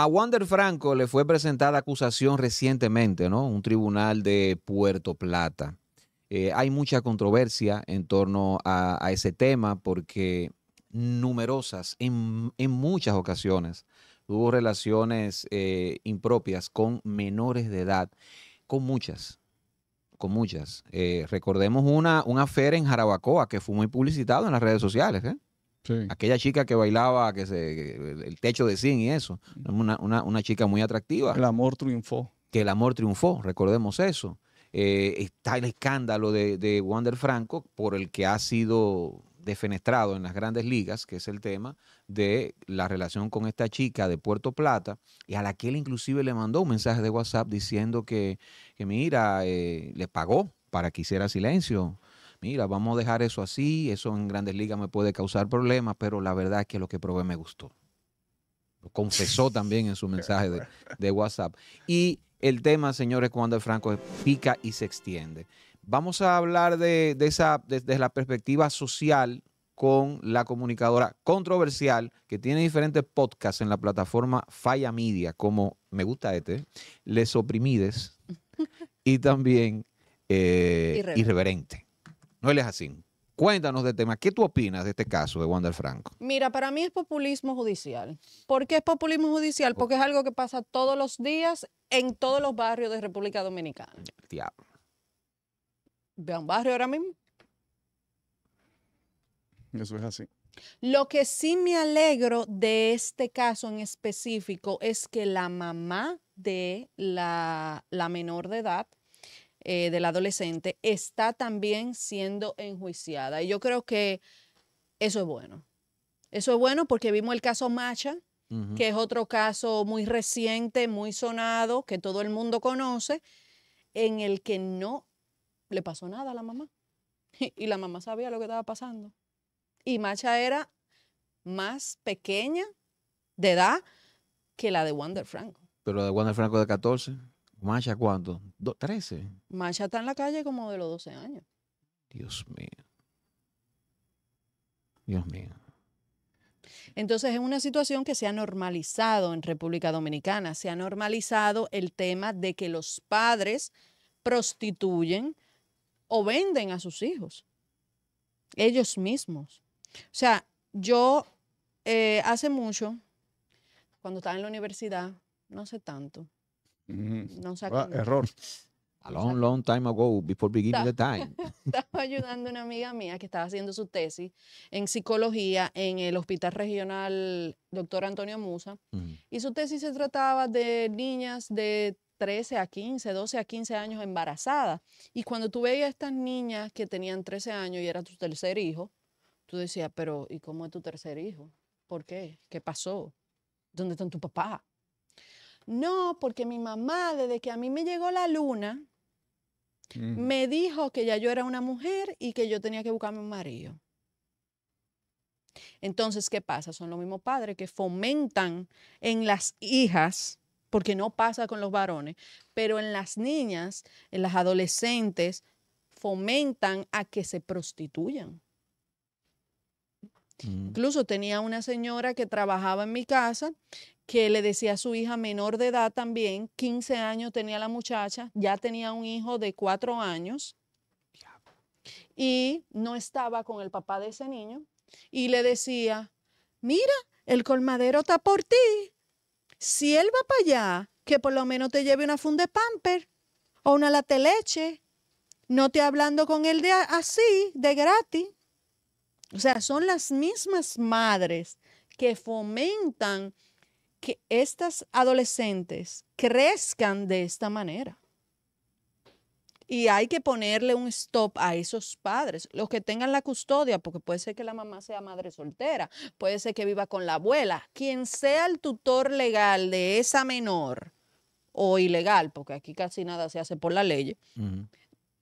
A Wander Franco le fue presentada acusación recientemente, ¿no? Un tribunal de Puerto Plata. Eh, hay mucha controversia en torno a, ese tema porque numerosas, en, muchas ocasiones, hubo relaciones eh, impropias con menores de edad, con muchas, con muchas. Eh, recordemos una, una en Jarabacoa que fue muy publicitado en las redes sociales. ¿eh? Aquella chica que bailaba que se, el techo de zinc y eso. Una, una, chica muy atractiva. El amor triunfó. Que el amor triunfó, recordemos eso. Eh, está el escándalo de, Wander Franco por el que ha sido defenestrado en las grandes ligas, que es el tema de la relación con esta chica de Puerto Plata, y a la que él inclusive le mandó un mensaje de WhatsApp diciendo que, que mira, eh, le pagó para que hiciera silencio mira, vamos a dejar eso así, eso en grandes ligas me puede causar problemas, pero la verdad es que lo que probé me gustó. Lo confesó también en su mensaje de, WhatsApp. Y el tema, señores, cuando el Franco pica y se extiende. Vamos a hablar de, esa, desde la perspectiva social con la comunicadora controversial que tiene diferentes podcasts en la plataforma Falla Media, como me gusta este, Les Oprimides y también eh, Irreverente. No él es así. Cuéntanos de tema. ¿Qué tú opinas de este caso de Wander Franco? Mira, para mí es populismo judicial. ¿Por qué es populismo judicial? Porque es algo que pasa todos los días en todos los barrios de República Dominicana. Ve un barrio ahora mismo. Eso es así. Lo que sí me alegro de este caso en específico es que la mamá de la menor de edad eh, del adolescente está también siendo enjuiciada. Y yo creo que eso es bueno. Eso es bueno porque vimos el caso Macha, que es otro caso muy reciente, muy sonado, que todo el mundo conoce, en el que no le pasó nada a la mamá. Y la mamá sabía lo que estaba pasando. Y Macha era más pequeña de edad que la de Wander Franco. Pero la de Wander Franco de 14. ¿Masha cuánto? ¿13? Masha está en la calle como de los 12 años. Dios mío. Dios mío. Entonces es una situación que se ha normalizado en República Dominicana, se ha normalizado el tema de que los padres prostituyen o venden a sus hijos, ellos mismos. O sea, yo eh, hace mucho, cuando estaba en la universidad, no sé tanto, no ah, error. A long, long time ago, before beginning the time. Estaba ayudando a una amiga mía que estaba haciendo su tesis en psicología en el Hospital Regional Doctor Antonio Musa. Y su tesis se trataba de niñas de 13 a 15, 12 a 15 años embarazadas. Y cuando tú veías a estas niñas que tenían 13 años y era tu tercer hijo, tú decías, pero ¿y cómo es tu tercer hijo? ¿Por qué? ¿Qué pasó? ¿Dónde está tu papá? No, porque mi mamá, desde que a mí me llegó la luna, mm. me dijo que ya yo era una mujer y que yo tenía que buscarme un marido. Entonces, ¿qué pasa? Son los mismos padres que fomentan en las hijas, porque no pasa con los varones, pero en las niñas, en las adolescentes, fomentan a que se prostituyan. Mm. Incluso tenía una señora que trabajaba en mi casa que le decía a su hija menor de edad también, 15 años tenía la muchacha, ya tenía un hijo de 4 años y no estaba con el papá de ese niño y le decía, mira, el colmadero está por ti. Si él va para allá, que por lo menos te lleve una funda de pamper o una lateleche, leche. No te hablando con él de así, de gratis. O sea, son las mismas madres que fomentan que estas adolescentes crezcan de esta manera. Y hay que ponerle un stop a esos padres, los que tengan la custodia, porque puede ser que la mamá sea madre soltera, puede ser que viva con la abuela, quien sea el tutor legal de esa menor o ilegal, porque aquí casi nada se hace por la ley,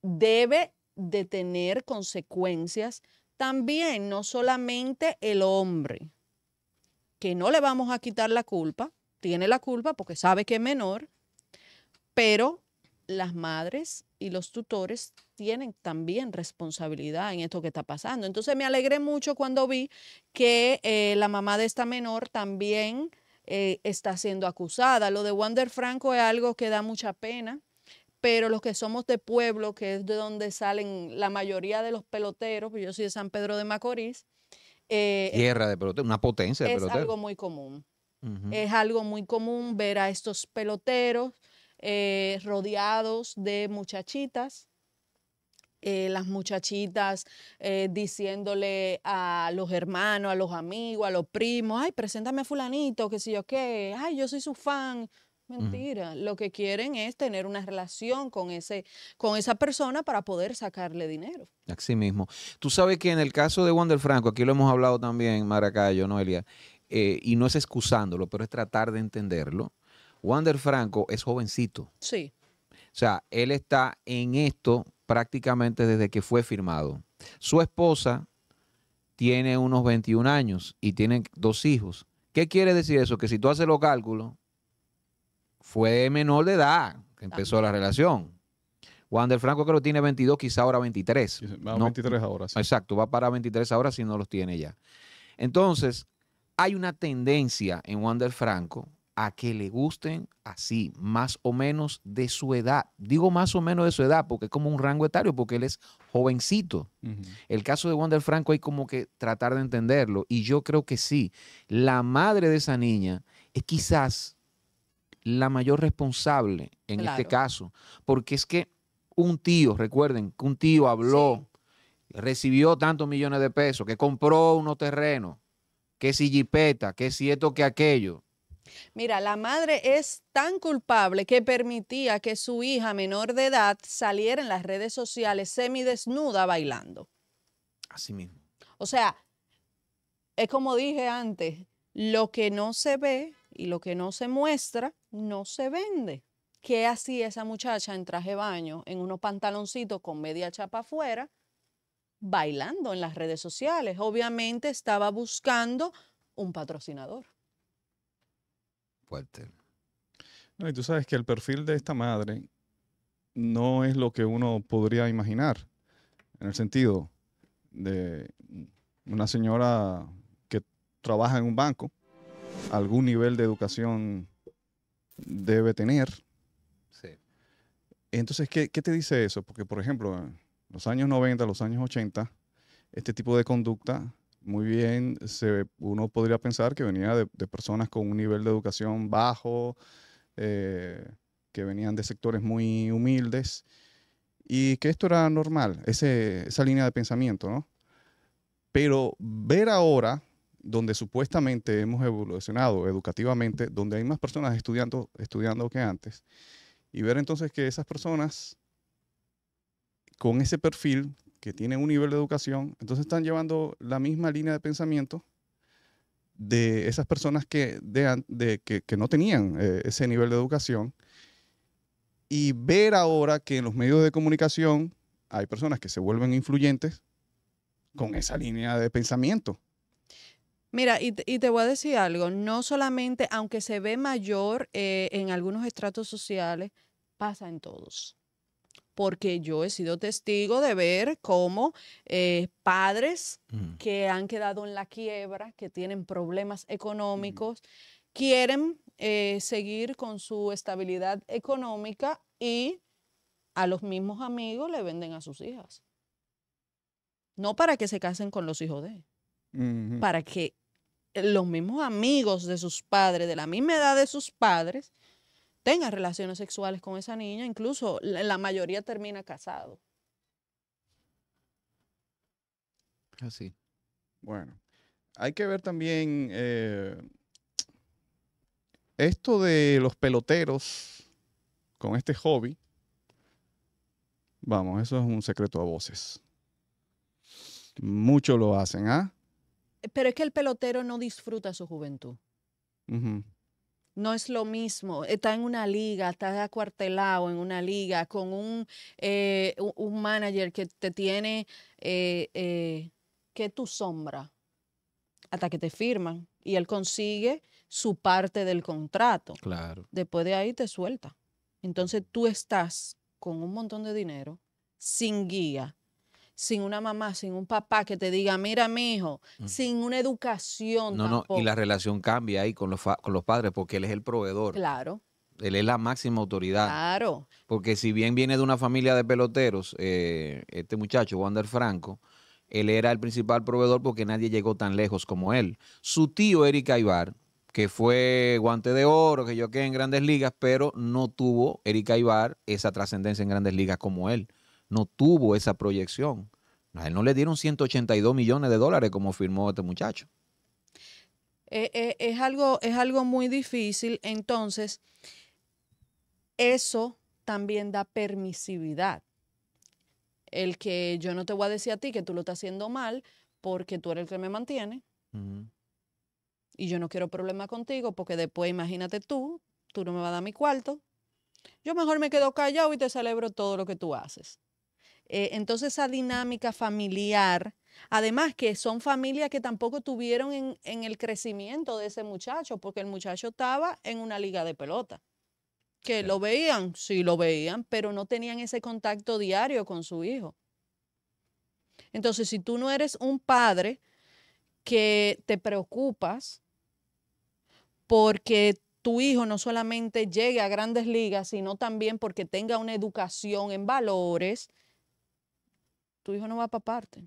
debe de tener consecuencias también, no solamente el hombre, que no le vamos a quitar la culpa, tiene la culpa porque sabe que es menor, pero las madres y los tutores tienen también responsabilidad en esto que está pasando. Entonces me alegré mucho cuando vi que eh, la mamá de esta menor también eh, está siendo acusada. Lo de Wander Franco es algo que da mucha pena, pero los que somos de pueblo, que es de donde salen la mayoría de los peloteros, pues yo soy de San Pedro de Macorís, eh, eh, Tierra de pelotero, una potencia de Es algo muy común. Es algo muy común ver a estos peloteros eh, rodeados de muchachitas. las muchachitas diciéndole a los hermanos, a los amigos, a los primos, ay, preséntame a fulanito, que si yo qué, ay, yo soy su fan. Mentira. Lo que quieren es tener una relación con, ese, con esa persona para poder sacarle dinero. Así mismo. Tú sabes que en el caso de Wander Franco, aquí lo hemos hablado también, Maracayo, Noelia, eh, y no es excusándolo, pero es tratar de entenderlo. Wander Franco es jovencito. Sí. O sea, él está en esto prácticamente desde que fue firmado. Su esposa tiene unos 21 años y tiene dos hijos. ¿Qué quiere decir eso? Que si tú haces los cálculos, fue menor de edad que empezó la relación. Wander Franco creo que tiene 22, quizá ahora 23. Va a 23 ahora, Exacto, va para 23 ahora si no los tiene ya. Entonces, hay una tendencia en Wander Franco a que le gusten así, más o menos de su edad. Digo más o menos de su edad porque es como un rango etario, porque él es jovencito. El caso de Wander Franco hay como que tratar de entenderlo y yo creo que sí. La madre de esa niña es quizás la mayor responsable en este caso, porque es que un tío, recuerden, que un tío habló, recibió tantos millones de pesos, que compró unos terrenos, que si jipeta, que si esto, que aquello. Mira, la madre es tan culpable que permitía que su hija menor de edad saliera en las redes sociales semidesnuda bailando. Así mismo. O sea, es como dije antes, lo que no se ve y lo que no se muestra, no se vende. ¿Qué hacía esa muchacha en traje baño, en unos pantaloncitos con media chapa afuera, bailando en las redes sociales? Obviamente estaba buscando un patrocinador. Fuerte. No, y tú sabes que el perfil de esta madre no es lo que uno podría imaginar, en el sentido de una señora que trabaja en un banco, algún nivel de educación debe tener. Sí. Entonces, ¿qué, te dice eso? Porque, por ejemplo, los años 90, los años 80, este tipo de conducta, muy bien, se, uno podría pensar que venía de, personas con un nivel de educación bajo, eh, que venían de sectores muy humildes, y que esto era normal, esa línea de pensamiento, ¿no? Pero ver ahora donde supuestamente hemos evolucionado educativamente, donde hay más personas estudiando, estudiando que antes, y ver entonces que esas personas con ese perfil, que tienen un nivel de educación, entonces están llevando la misma línea de pensamiento de esas personas que, que, no tenían eh, ese nivel de educación. Y ver ahora que en los medios de comunicación hay personas que se vuelven influyentes con esa línea de pensamiento. Mira, y, te voy a decir algo, no solamente, aunque se ve mayor eh, en algunos estratos sociales, pasa en todos. Porque yo he sido testigo de ver cómo eh, padres mm. que han quedado en la quiebra, que tienen problemas mm. económicos, quieren eh, seguir con su estabilidad económica y a los mismos amigos le venden a sus hijas. No para que se casen con los hijos de él para que los mismos amigos de sus padres, de la misma edad de sus padres, tengan relaciones sexuales con esa niña, incluso la, mayoría termina casado. Así. Bueno, hay que ver también eh, esto de los peloteros con este hobby. Vamos, eso es un secreto a voces. Muchos lo hacen, ¿ah? pero es que el pelotero no disfruta su juventud. No es lo mismo, está en una liga, está acuartelado en una liga con un, eh, un manager que te tiene eh, eh, que tu sombra hasta que te firman y él consigue su parte del contrato. Claro. Después de ahí te suelta. Entonces tú estás con un montón de dinero, sin guía, sin una mamá, sin un papá que te diga, mira, mi hijo, sin una educación. tampoco. no, y la relación cambia ahí con los, con los padres porque él es el proveedor. Claro. Él es la máxima autoridad. Claro. Porque si bien viene de una familia de peloteros, eh, este muchacho, Wander Franco, él era el principal proveedor porque nadie llegó tan lejos como él. Su tío, Eric Aybar, que fue guante de oro, que yo qué en grandes ligas, pero no tuvo Eric Aybar esa trascendencia en grandes ligas como él no tuvo esa proyección. A él no le dieron 182 millones de dólares como firmó este muchacho. Eh, eh, es, algo, es algo muy difícil. Entonces, eso también da permisividad. El que yo no te voy a decir a ti que tú lo estás haciendo mal porque tú eres el que me mantiene. Y yo no quiero problemas contigo porque después imagínate tú, tú no me vas a dar mi cuarto. Yo mejor me quedo callado y te celebro todo lo que tú haces. Eh, entonces esa dinámica familiar, además que son familias que tampoco tuvieron en, el crecimiento de ese muchacho, porque el muchacho estaba en una liga de pelota. Que lo veían, sí lo veían, pero no tenían ese contacto diario con su hijo. Entonces, si tú no eres un padre que te preocupas porque tu hijo no solamente llegue a grandes ligas, sino también porque tenga una educación en valores, su hijo no va para parte.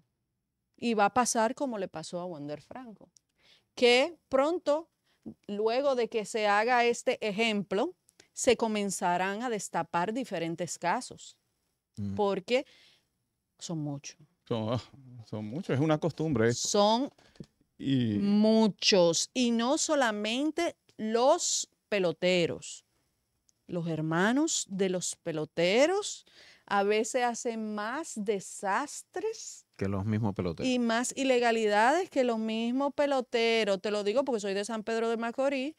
Y va a pasar como le pasó a Wander Franco, que pronto, luego de que se haga este ejemplo, se comenzarán a destapar diferentes casos, mm. porque son muchos. Ah, son, muchos, es una costumbre. Son muchos, y no solamente los peloteros, los hermanos de los peloteros, a veces hacen más desastres que los mismos peloteros. Y más ilegalidades que los mismos peloteros. Te lo digo porque soy de San Pedro de Macorís.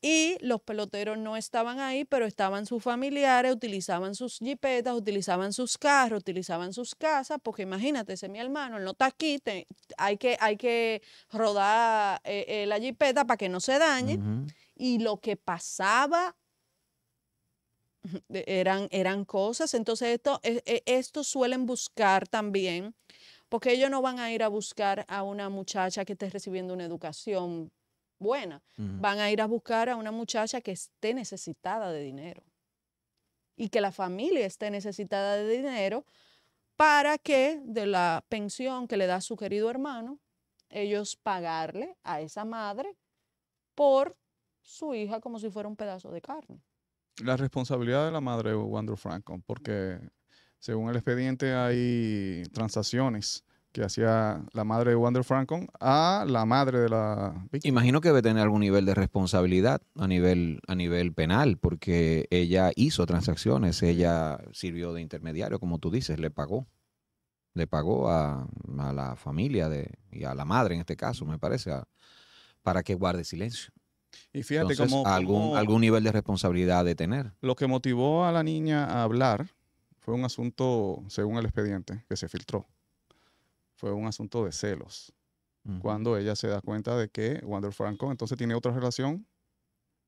Y los peloteros no estaban ahí, pero estaban sus familiares, utilizaban sus jipetas, utilizaban sus carros, utilizaban sus casas, porque imagínate, ese mi hermano, no está aquí, hay, que, hay que rodar eh, eh, la jipeta para que no se dañe. Y lo que pasaba eran, eran cosas. Entonces, esto, e, e, estos suelen buscar también, porque ellos no van a ir a buscar a una muchacha que esté recibiendo una educación buena. Van a ir a buscar a una muchacha que esté necesitada de dinero y que la familia esté necesitada de dinero para que de la pensión que le da su querido hermano, ellos pagarle a esa madre por su hija como si fuera un pedazo de carne la responsabilidad de la madre de Wander Franco, porque según el expediente hay transacciones que hacía la madre de Wander Franco a la madre de la Imagino que debe tener algún nivel de responsabilidad a nivel, a nivel penal, porque ella hizo transacciones, ella sirvió de intermediario, como tú dices, le pagó. Le pagó a, la familia de, y a la madre en este caso, me parece, para que guarde silencio. Y fíjate cómo, algún, algún nivel de responsabilidad de tener. Lo que motivó a la niña a hablar fue un asunto, según el expediente, que se filtró. Fue un asunto de celos. Cuando ella se da cuenta de que Wander Franco entonces tiene otra relación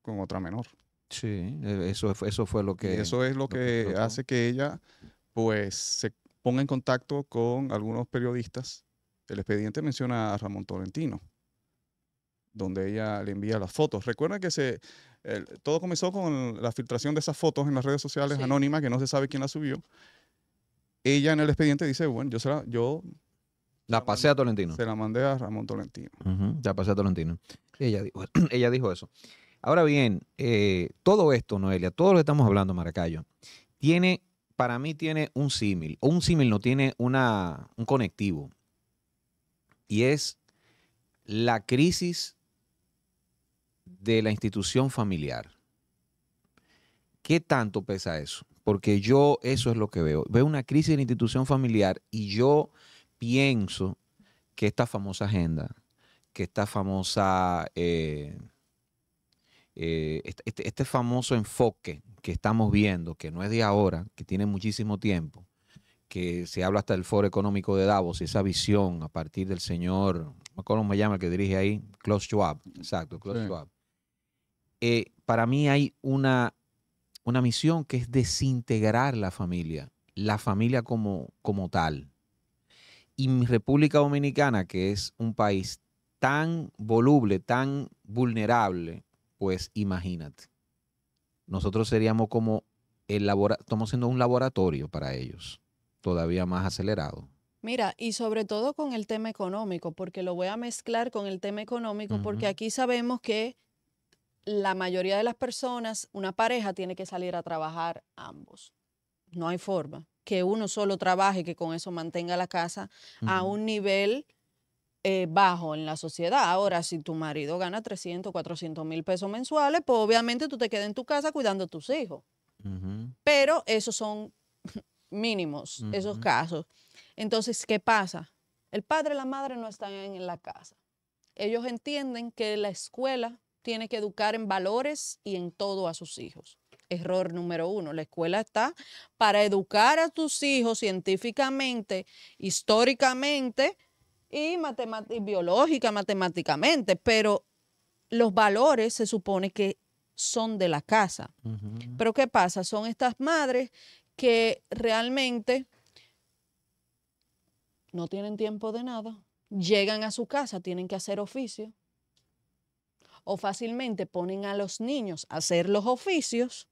con otra menor. Sí, e, eso, eso fue lo que... eso es lo, que, hace que ella pues se ponga en contacto con algunos periodistas. El expediente menciona a Ramón Tolentino donde ella le envía las fotos. Recuerda que se, todo comenzó con la filtración de esas fotos en las redes sociales anónimas, que no se sabe quién las subió. Ella en el expediente dice, bueno, yo, la, yo la pasé a Tolentino. Se la mandé a Ramón Tolentino. ya La pasé a Tolentino. Ella dijo, ella dijo eso. Ahora bien, eh, todo esto, Noelia, todo lo que estamos hablando, Maracayo, tiene, para mí tiene un símil, o un símil no tiene una, un conectivo. Y es la crisis de la institución familiar. ¿Qué tanto pesa eso? Porque yo eso es lo que veo. Veo una crisis en la institución familiar y yo pienso que esta famosa agenda, que esta famosa, eh, eh, este, este, este, famoso enfoque que estamos viendo, que no es de ahora, que tiene muchísimo tiempo, que se habla hasta del Foro Económico de Davos, esa visión a partir del señor, cómo me llama el que dirige ahí, Klaus Schwab, exacto, Klaus Schwab, eh, para mí hay una, misión que es desintegrar la familia, la familia como, como tal. Y mi República Dominicana, que es un país tan voluble, tan vulnerable, pues imagínate. Nosotros seríamos como el laboratorio, estamos siendo un laboratorio para ellos, todavía más acelerado. Mira, y sobre todo con el tema económico, porque lo voy a mezclar con el tema económico, porque aquí sabemos que la mayoría de las personas, una pareja tiene que salir a trabajar ambos. No hay forma que uno solo trabaje, que con eso mantenga la casa a un nivel eh, bajo en la sociedad. Ahora, si tu marido gana 300, 400 mil pesos mensuales, pues obviamente tú te quedas en tu casa cuidando a tus hijos. Pero esos son mínimos, esos casos. Entonces, ¿qué pasa? El padre y la madre no están en la casa. Ellos entienden que la escuela tiene que educar en valores y en todo a sus hijos. Error número uno, la escuela está para educar a tus hijos científicamente, históricamente y, biológica, matemáticamente, pero los valores se supone que son de la casa. Pero ¿qué pasa? Son estas madres que realmente no tienen tiempo de nada, llegan a su casa, tienen que hacer oficio, o fácilmente ponen a los niños a hacer los oficios,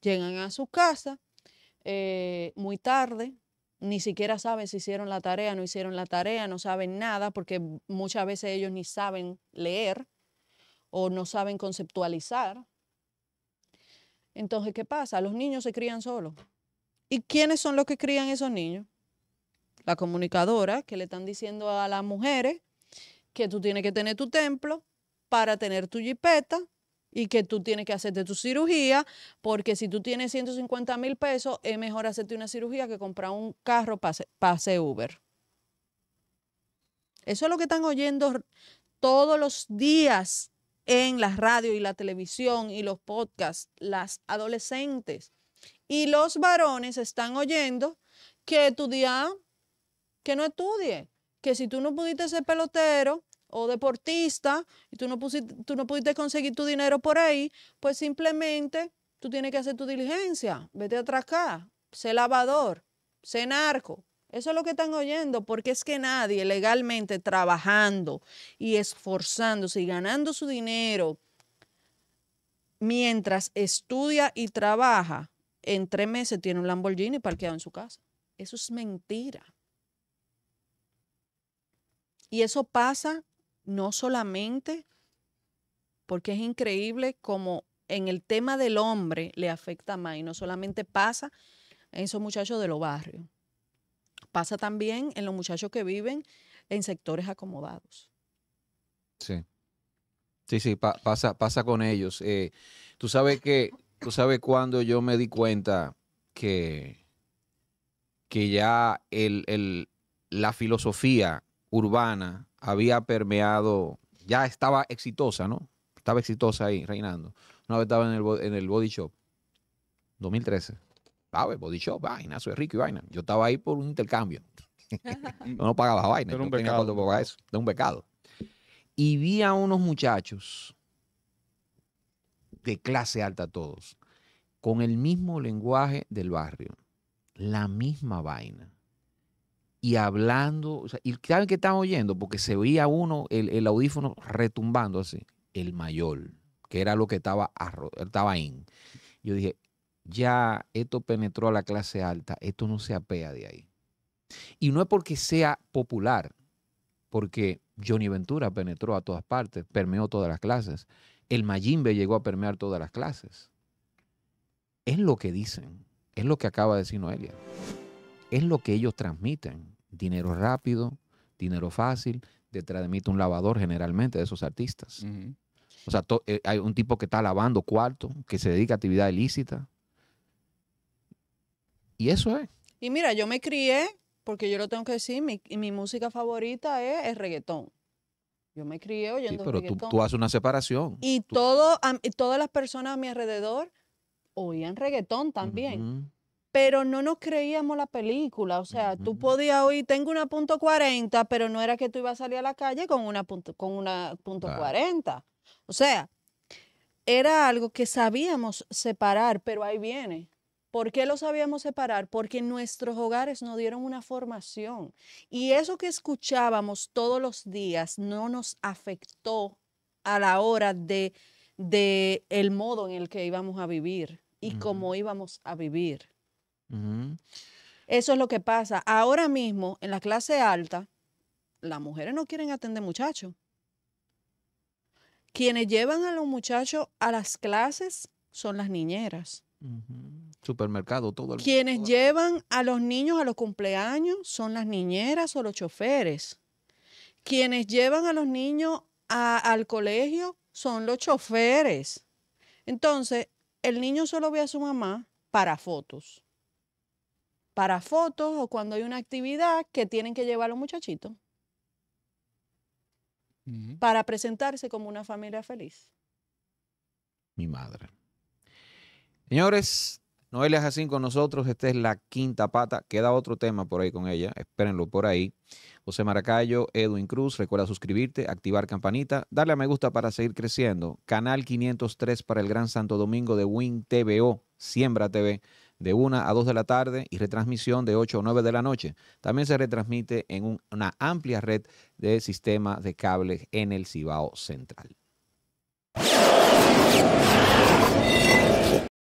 llegan a su casa eh, muy tarde, ni siquiera saben si hicieron la tarea, no hicieron la tarea, no saben nada, porque muchas veces ellos ni saben leer o no saben conceptualizar. Entonces, ¿qué pasa? Los niños se crían solos. ¿Y quiénes son los que crían esos niños? La comunicadora, que le están diciendo a las mujeres que tú tienes que tener tu templo, para tener tu jipeta y que tú tienes que hacerte tu cirugía, porque si tú tienes 150 mil pesos, es mejor hacerte una cirugía que comprar un carro pase, Uber. Eso es lo que están oyendo todos los días en la radio y la televisión y los podcasts, las adolescentes. Y los varones están oyendo que estudiar, que no estudie, que si tú no pudiste ser pelotero, o deportista y tú no, pusiste, tú no pudiste conseguir tu dinero por ahí, pues simplemente tú tienes que hacer tu diligencia, vete a acá, sé lavador, sé narco. Eso es lo que están oyendo, porque es que nadie legalmente trabajando y esforzándose y ganando su dinero mientras estudia y trabaja, en tres meses tiene un Lamborghini parqueado en su casa. Eso es mentira. Y eso pasa no solamente porque es increíble como en el tema del hombre le afecta más y no solamente pasa en esos muchachos de los barrios, pasa también en los muchachos que viven en sectores acomodados. Sí. Sí, sí, pasa, pasa con ellos. Eh, tú sabes que, tú sabes cuando yo me di cuenta que, que ya la filosofía urbana había permeado, ya estaba exitosa, ¿no? Estaba exitosa ahí, reinando. No, vez estaba en el, en Body Shop, 2013. Ah, pues, body Shop, vaina, ah, soy rico y vaina. Yo estaba ahí por un intercambio. no pagaba vaina, no tenía cuánto eso. De un becado. Y vi a unos muchachos de clase alta todos, con el mismo lenguaje del barrio, la misma vaina y hablando. ¿Y saben qué estaban oyendo? Porque se oía uno, el, audífono retumbando así, el mayor, que era lo que estaba, estaba en. Yo dije, ya esto penetró a la clase alta, esto no se apea de ahí. Y no es porque sea popular, porque Johnny Ventura penetró a todas partes, permeó todas las clases. El Mayimbe llegó a permear todas las clases. Es lo que dicen, es lo que acaba de decir Noelia es lo que ellos transmiten. Dinero rápido, dinero fácil, detrás de mí un lavador generalmente de esos artistas. O sea, eh, hay un tipo que está lavando cuarto, que se dedica a actividad ilícita. Y eso es. Y mira, yo me crié, porque yo lo tengo que decir, mi, mi música favorita es el reggaetón. Yo me crié oyendo sí, pero Tú, haces una separación. Y todo, todas las personas a mi alrededor oían reggaetón también pero no nos creíamos la película. O sea, tú podías oír, tengo una punto 40, pero no era que tú ibas a salir a la calle con una punto, con una punto 40. O sea, era algo que sabíamos separar, pero ahí viene. ¿Por qué lo sabíamos separar? Porque nuestros hogares nos dieron una formación y eso que escuchábamos todos los días no nos afectó a la hora de, de el modo en el que íbamos a vivir y cómo íbamos a vivir. Eso es lo que pasa. Ahora mismo, en la clase alta, las mujeres no quieren atender muchachos. Quienes llevan a los muchachos a las clases son las niñeras. Supermercado, todo el Quienes llevan a los niños a los cumpleaños son las niñeras o los choferes. Quienes llevan a los niños al colegio son los choferes. Entonces, el niño solo ve a su mamá para fotos para fotos o cuando hay una actividad que tienen que llevar los muchachitos para presentarse como una familia feliz. Mi madre. Señores, Noelia Jacín con nosotros. Esta es la quinta pata. Queda otro tema por ahí con ella. Espérenlo por ahí. José Maracayo, Edwin Cruz. Recuerda suscribirte, activar campanita, darle a me gusta para seguir creciendo. Canal 503 para el Gran Santo Domingo de Win TVO, Siembra TV de 1 a 2 de la tarde y retransmisión de 8 a 9 de la noche. También se retransmite en una amplia red de sistemas de cables en el Cibao Central.